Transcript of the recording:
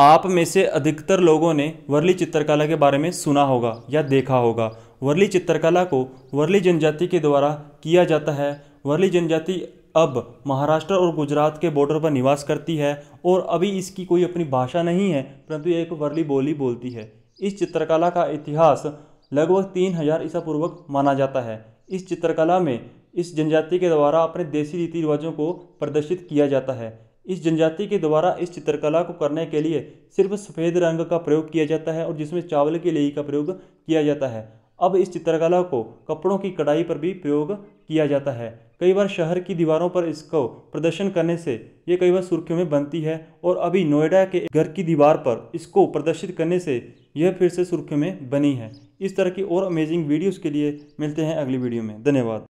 आप में से अधिकतर लोगों ने वर्ली चित्रकला के बारे में सुना होगा या देखा होगा वर्ली चित्रकला को वर्ली जनजाति के द्वारा किया जाता है वर्ली जनजाति अब महाराष्ट्र और गुजरात के बॉर्डर पर निवास करती है और अभी इसकी कोई अपनी भाषा नहीं है परंतु एक वर्ली बोली बोलती है इस चित्रकला का इतिहास लगभग तीन हजार ईसा पूर्वक माना जाता है इस चित्रकला में इस जनजाति के द्वारा अपने देसी रीति रिवाजों को प्रदर्शित किया जाता है इस जनजाति के द्वारा इस चित्रकला को करने के लिए सिर्फ सफ़ेद रंग का प्रयोग किया जाता है और जिसमें चावल की लेई का प्रयोग किया जाता है अब इस चित्रकला को कपड़ों की कढ़ाई पर भी प्रयोग किया जाता है कई बार शहर की दीवारों पर इसको प्रदर्शन करने से ये कई बार सुर्खियों में बनती है और अभी नोएडा के घर की दीवार पर इसको प्रदर्शित करने से यह फिर से सुर्खियों में बनी है इस तरह की और अमेजिंग वीडियोस के लिए मिलते हैं अगली वीडियो में धन्यवाद